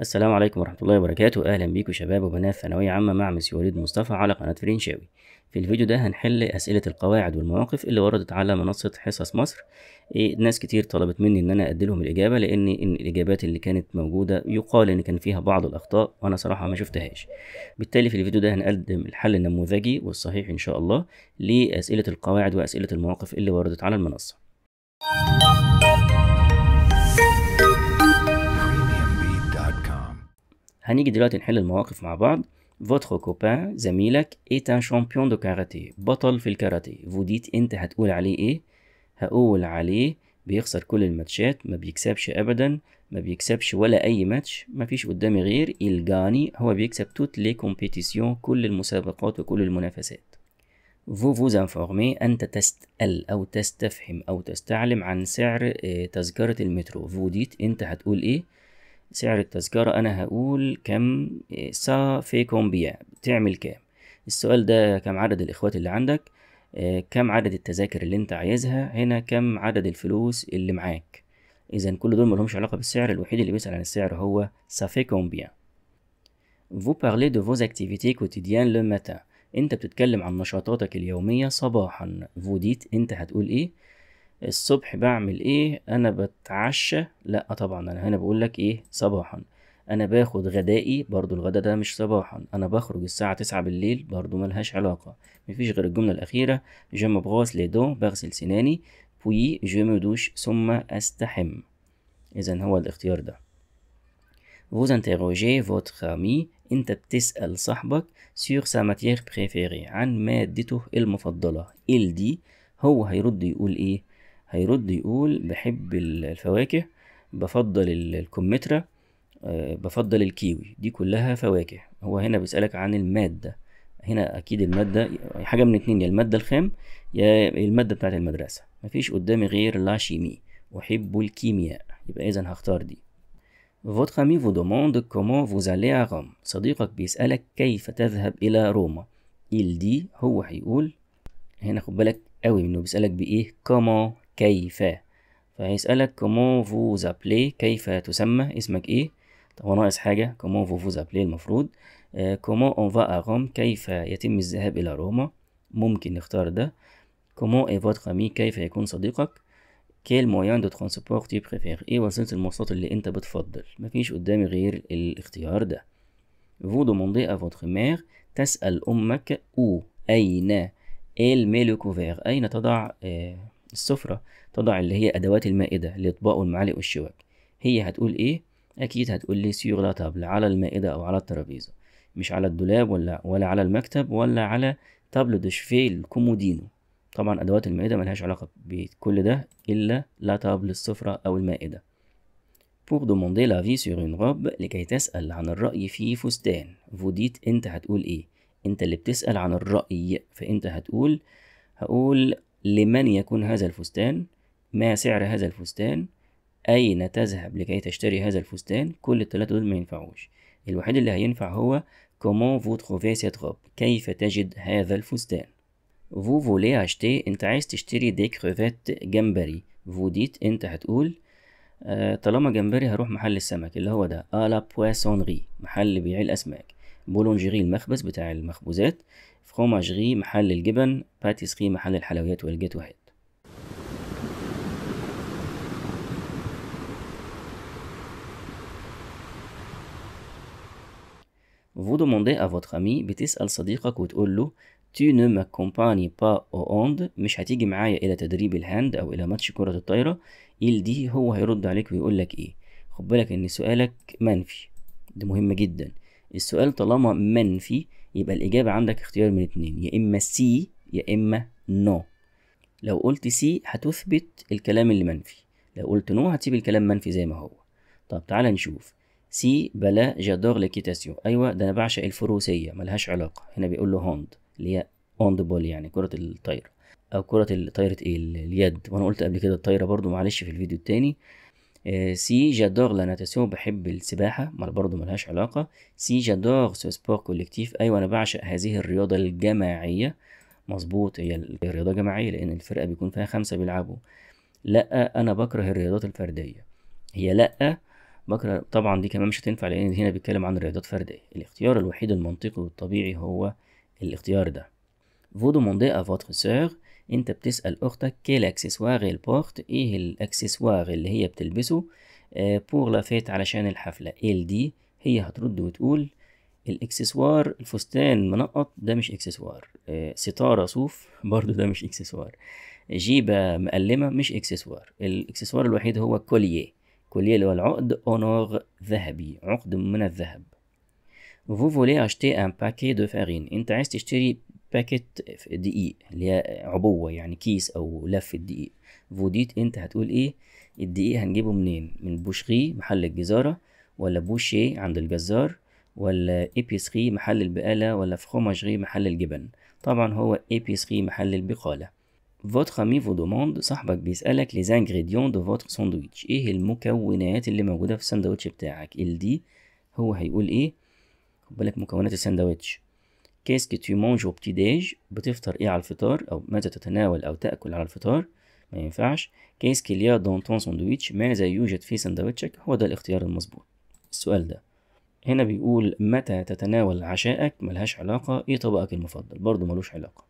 السلام عليكم ورحمة الله وبركاته أهلا بيكم شباب وبنات ثانوية عامة مع مسيو وليد مصطفى على قناة فرينشاوي في الفيديو ده هنحل أسئلة القواعد والمواقف اللي وردت على منصة حصص مصر إيه ناس كتير طلبت مني إن أنا أديلهم الإجابة لأن إن الإجابات اللي كانت موجودة يقال إن كان فيها بعض الأخطاء وأنا صراحة ما شفتهاش بالتالي في الفيديو ده هنقدم الحل النموذجي والصحيح إن شاء الله لأسئلة القواعد وأسئلة المواقف اللي وردت على المنصة هنيجي دلوقتي نحل المواقف مع بعض فوتخ كوبان زميلك ايت ان شامبيون دو كاراتيه بطل في الكاراتيه فوديت انت هتقول عليه ايه هقول عليه بيخسر كل الماتشات ما بيكسبش ابدا ما بيكسبش ولا اي ماتش ما فيش قدامي غير الجاني هو بيكسب توت لي كومبيتيسيون كل المسابقات وكل المنافسات فو فو انفورمي انت تسال او تستفهم او تستعلم عن سعر آه، تذكره المترو فوديت انت هتقول ايه سعر التذكرة أنا هقول كم إيه، سا في كومبيا بتعمل كام السؤال ده كم عدد الإخوات اللي عندك إيه، كم عدد التذاكر اللي أنت عايزها هنا كم عدد الفلوس اللي معاك إذا كل دول ملهمش علاقة بالسعر الوحيد اللي بيسأل عن السعر هو سا في كومبيا Vous parlez de vos activités quotidiennes le matin. أنت بتتكلم عن نشاطاتك اليومية صباحا. Vous dites أنت هتقول إيه؟ الصبح بعمل ايه انا بتعشى لا طبعا انا هنا بقول لك ايه صباحا انا باخد غدائي برضو الغداء ده مش صباحا انا بخرج الساعة تسعة بالليل برضو ملهاش علاقة مفيش غير الجملة الاخيرة جم بغاس لي بغسل سناني بوي جم دوش ثم استحم اذا هو الاختيار ده vous interrogez votre ami انت بتسأل صاحبك sur sa matière préférée عن مادته المفضلة ال دي هو هيرد يقول ايه هيرد يقول بحب الفواكه بفضل الكمثرى آه، بفضل الكيوي دي كلها فواكه هو هنا بيسألك عن المادة هنا أكيد المادة حاجة من اتنين يا المادة الخام يا المادة بتاعت المدرسة مفيش قدامي غير لا شيمي أحب الكيمياء يبقى إذا هختار دي Votre ami vous demande comment vous allez à Rome. صديقك بيسألك كيف تذهب إلى روما. Il dit هو هيقول هنا خد بالك قوي منه بيسألك بإيه كومون كيف فهيسألك كومون فو زابلي كيف تسمى اسمك ايه طب ناقص حاجة كومون فو فو زابلي المفروض كومون اون فا روم كيف يتم الذهاب إلى روما ممكن نختار ده كومون اي فوت امي كيف يكون صديقك كيل مويان دو ترانسبور تي بريفير ايه وسيلة المواصلات اللي انت بتفضل مفيش قدامي غير الاختيار ده فو دوموندي ا فوتر مير تسأل أمك أو أين ميلو كوفير أين تضع آه السفرة تضع اللي هي أدوات المائدة الأطباق والمعالق والشواك هي هتقول إيه؟ أكيد هتقول لي سيغ لا تابل على المائدة أو على الترابيزة مش على الدولاب ولا ولا على المكتب ولا على تابل دوشفيل الكومودينو طبعا أدوات المائدة ملهاش علاقة بكل ده إلا لا تابل السفرة أو المائدة Pour demander vie sur une robe لكي تسأل عن الرأي في فستان فوديت أنت هتقول إيه؟ أنت اللي بتسأل عن الرأي فأنت هتقول هقول لمن يكون هذا الفستان ما سعر هذا الفستان أين تذهب لكي تشتري هذا الفستان كل الثلاثة دول ما ينفعوش الوحيد اللي هينفع هو comment vous trouvez cette robe كيف تجد هذا الفستان vous voulez acheter انت عايز تشتري دي كروفات جمبري vous dites انت هتقول آه، طالما جمبري هروح محل السمك اللي هو ده à la poissonnerie محل بيع الأسماك بولونجيري المخبز بتاع المخبوزات فروماجري محل الجبن باتيسري محل الحلويات والجاتوهات Vous demandez à votre ami بتسأل صديقك وتقول له tu ne m'accompagnes pas au hand مش هتيجي معايا إلى تدريب الهاند أو إلى ماتش كرة الطايرة il دي هو هيرد عليك ويقول لك إيه خد بالك إن سؤالك منفي ده مهم جدا السؤال طالما منفي يبقى الإجابة عندك اختيار من اتنين يا إما سي يا إما نو لو قلت سي هتثبت الكلام اللي منفي لو قلت نو هتسيب الكلام منفي زي ما هو طب تعالى نشوف سي بلا جادور لكيتاسيو أيوة ده أنا بعشق الفروسية ملهاش علاقة هنا بيقول له هوند اللي هي اوند بول يعني كرة الطايرة أو كرة طايرة إيه اليد وأنا قلت قبل كده الطايرة برضو معلش في الفيديو التاني آه، سي جادور لا ناتاسيون بحب السباحة ما برضه ملهاش علاقة سي جادور سو سبور كوليكتيف أيوة أنا بعشق هذه الرياضة الجماعية مظبوط هي الرياضة جماعية لأن الفرقة بيكون فيها خمسة بيلعبوا لأ أنا بكره الرياضات الفردية هي لأ بكره طبعا دي كمان مش هتنفع لأن هنا بيتكلم عن رياضات فردية الاختيار الوحيد المنطقي والطبيعي هو الاختيار ده فودو مونديه à votre انت بتسأل اختك كيل اكسسوار البورت ايه الاكسسوار اللي هي بتلبسه بور آه، لافيت علشان الحفلة ال دي هي هترد وتقول الاكسسوار الفستان منقط ده مش اكسسوار آه، ستارة صوف برضو ده مش اكسسوار جيبة مقلمة مش اكسسوار الاكسسوار الوحيد هو كوليه كوليه اللي هو العقد اونور ذهبي عقد من الذهب vous voulez acheter un paquet de farine انت عايز تشتري باكيت دقيق اللي هي عبوة يعني كيس أو لفة دقيق فوديت أنت هتقول إيه الدقيق هنجيبه منين من بوشغي محل الجزارة ولا بوشي عند الجزار ولا إيبيسخي محل البقالة ولا فخوماجغي محل الجبن طبعا هو إيبيسخي محل البقالة Votre ami vous demande صاحبك بيسألك les ingrédients de votre sandwich ايه المكونات اللي موجودة في الساندوتش بتاعك ال دي هو هيقول ايه خد بالك مكونات الساندوتش كيسك تو مونج بتي ديج بتفطر ايه على الفطار او ماذا تتناول او تاكل على الفطار ما ينفعش كيسك ليا دونتون ساندويتش ماذا يوجد في ساندويتشك هو ده الاختيار المظبوط السؤال ده هنا بيقول متى تتناول عشاءك ملهاش علاقة ايه طبقك المفضل برضه ملوش علاقة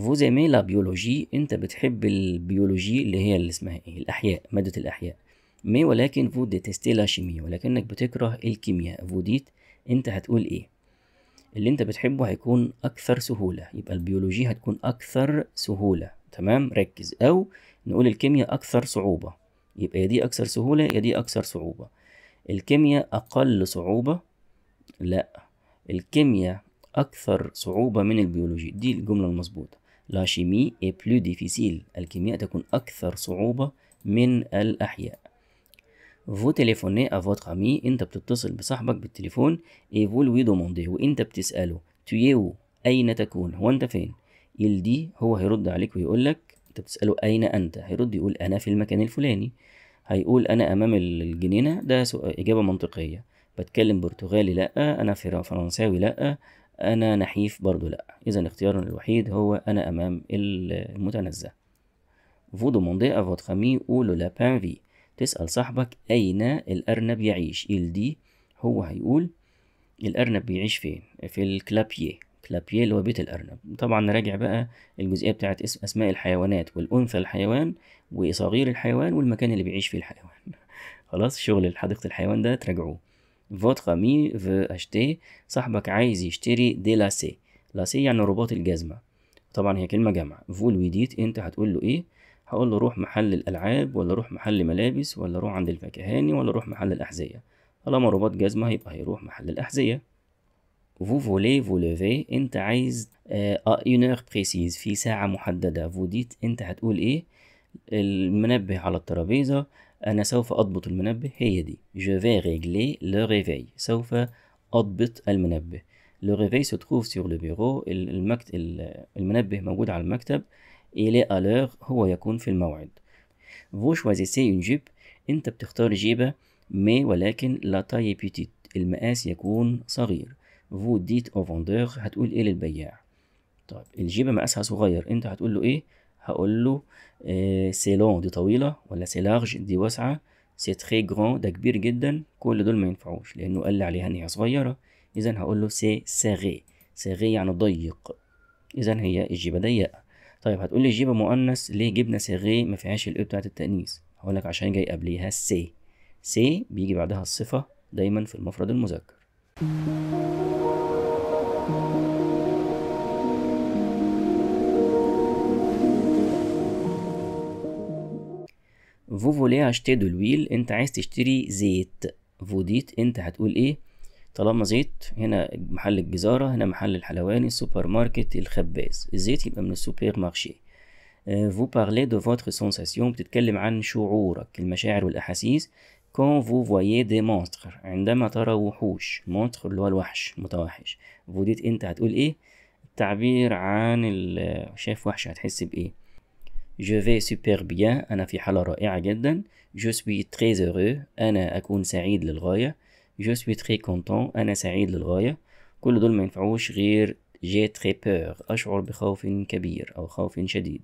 فوز مي لا بيولوجي انت بتحب البيولوجي اللي هي اللي اسمها ايه الاحياء ماده الاحياء مي ولكن فو détestez لا شيمي ولكنك بتكره الكيمياء فوديت انت هتقول ايه اللي انت بتحبه هيكون اكثر سهوله يبقى البيولوجي هتكون اكثر سهوله تمام ركز او نقول الكيمياء اكثر صعوبه يبقى يا دي اكثر سهوله يا دي اكثر صعوبه الكيمياء اقل صعوبه لا الكيمياء اكثر صعوبه من البيولوجي دي الجمله المظبوطه لا شيمي اي بلو ديفيسيل الكيمياء تكون أكثر صعوبة من الأحياء فو تليفوني ا فوتر امي انت بتتصل بصاحبك بالتليفون اي فو لوي دوموندي وانت بتسأله تيو أين تكون هو أنت فين ال دي هو هيرد عليك ويقول لك انت بتسأله أين أنت هيرد يقول أنا في المكان الفلاني هيقول أنا أمام الجنينة ده إجابة منطقية بتكلم برتغالي لأ أنا فرنساوي لأ أنا نحيف برضو لأ إذا اختيارنا الوحيد هو أنا أمام المتنزه Vous demandez ا votre ami او لو لابان في تسأل صاحبك أين الأرنب يعيش. ال دي هو هيقول الأرنب بيعيش فين؟ في الكلابيه كلابيه اللي هو بيت الأرنب. طبعا نراجع بقى الجزئية بتاعت اسم أسماء الحيوانات والأنثى الحيوان وصغير الحيوان والمكان اللي بيعيش فيه الحيوان. خلاص شغل حديقة الحيوان ده تراجعوه. votre ami veut acheter صاحبك عايز يشتري دي لاسي لاسي يعني رباط الجزمة طبعا هي كلمة جمع فو لوي انت هتقول له ايه هقول له روح محل الألعاب ولا روح محل ملابس ولا روح عند الفكهاني ولا روح محل الأحذية طالما رباط جزمة هيبقى هيروح محل الأحذية vous voulez vous lever انت عايز à آه، آه، une heure précise في ساعة محددة vous dites انت هتقول ايه المنبه على الترابيزة أنا سوف أضبط المنبه هي دي je vais régler le réveil سوف أضبط المنبه le réveil se trouve sur le bureau المكت... المنبه موجود على المكتب il est à l'heure هو يكون في الموعد vous choisissez une jupe أنت بتختار جيبة مي ولكن لا تاي بيتيت المقاس يكون صغير vous dites au vendeur هتقول إيه للبياع طيب الجيبة مقاسها صغير أنت هتقول له إيه هقول له سي لون دي طويلة ولا سي لارج دي واسعة سي تخي جران ده كبير جدا كل دول ما ينفعوش لأنه قال لي عليها إن هي صغيرة إذا هقول له سي ساغي ساغي يعني ضيق إذا هي الجيبة ضيقة طيب هتقول لي جيبة مؤنث ليه جبنا ساغي ما فيهاش الإيه e بتاعة التأنيث هقول لك عشان جاي قبليها سي سي بيجي بعدها الصفة دايما في المفرد المذكر فو فولي هشتري دو لويل انت عايز تشتري زيت فوديت انت هتقول ايه طالما زيت هنا محل الجزارة هنا محل الحلواني السوبر ماركت الخباز الزيت يبقى من السوبر مارشي فو بارلي دو فوتر سونساسيون بتتكلم عن شعورك المشاعر والأحاسيس كون فو فويي دي مونستر عندما ترى وحوش مونستر اللي هو الوحش متوحش فوديت انت هتقول ايه التعبير عن شايف وحش هتحس بايه Je vais super bien أنا في حالة رائعة جدا Je suis très heureux أنا أكون سعيد للغاية Je suis très content أنا سعيد للغاية كل دول ما ينفعوش غير j'ai très peur أشعر بخوف كبير أو خوف شديد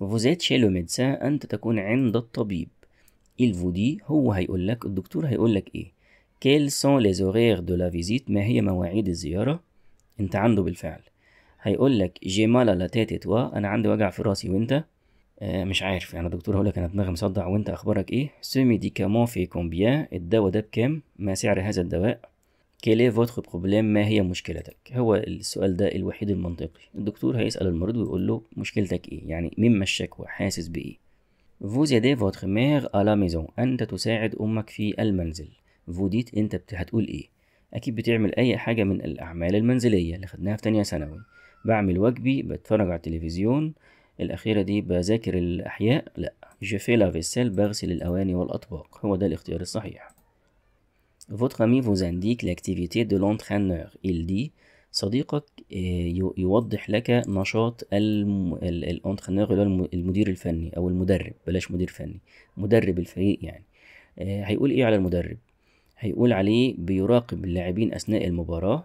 Vous êtes chez le médecin أنت تكون عند الطبيب Il vous dit هو هيقول لك الدكتور هيقول لك إيه Quels sont les horaires de la visite ما هي مواعيد الزيارة أنت عنده بالفعل هيقول لك لا لاتاتت توا انا عندي وجع في راسي وانت آه مش عارف يعني دكتور هقول لك انا دماغي مصدع وانت اخبارك ايه سو ميديكامون في كومبيان الدواء ده بكام ما سعر هذا الدواء كيلي فوتخ بروبليم ما هي مشكلتك هو السؤال ده الوحيد المنطقي الدكتور هيسأل المريض ويقول له مشكلتك ايه يعني مما الشكوى حاسس بايه فوز يدي فوتخ ميغ الا ميزون انت تساعد امك في المنزل فوديت انت هتقول ايه اكيد بتعمل اي حاجه من الاعمال المنزليه اللي خدناها في تانية ثانوي بعمل واجبي بتفرج على التلفزيون الأخيرة دي بذاكر الأحياء لأ je لا la بغسل الأواني والأطباق هو ده الاختيار الصحيح Votre ami فوز أنديك لاكتيفيتي دو لونترينور إل دي صديقك يوضح لك نشاط الاونترينور اللي هو المدير الفني او المدرب بلاش مدير فني مدرب الفريق يعني هيقول ايه على المدرب هيقول عليه بيراقب اللاعبين اثناء المباراه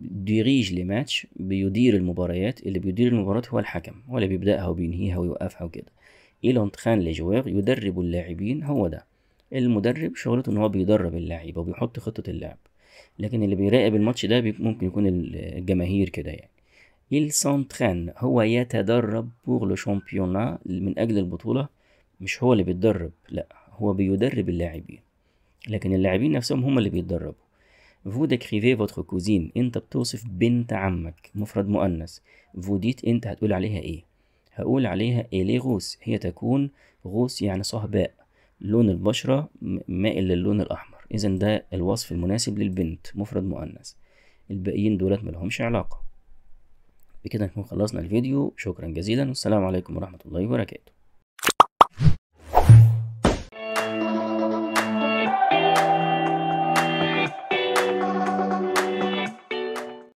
بيريج لي ماتش بيدير المباريات اللي بيدير المباريات هو الحكم هو اللي بيبدأها وبينهيها ويوقفها وكده ايلون خان لجوار يدرب اللاعبين هو ده المدرب شغلته ان هو بيدرب اللعيبه وبيحط خطه اللعب لكن اللي بيراقب الماتش ده ممكن يكون الجماهير كده يعني إيل خان هو يتدرب بور لو شامبيونا من أجل البطولة مش هو اللي بيتدرب لأ هو بيدرب اللاعبين لكن اللاعبين نفسهم هم اللي بيتدربوا vous décrivez votre كوزين انت بتوصف بنت عمك مفرد مؤنث vous dites انت هتقول عليها ايه هقول عليها إلي إيه غوس هي تكون غوس يعني صهباء لون البشرة مائل للون الأحمر إذا ده الوصف المناسب للبنت مفرد مؤنث الباقيين دولت ملهمش علاقة بكده نكون خلصنا الفيديو شكرا جزيلا والسلام عليكم ورحمة الله وبركاته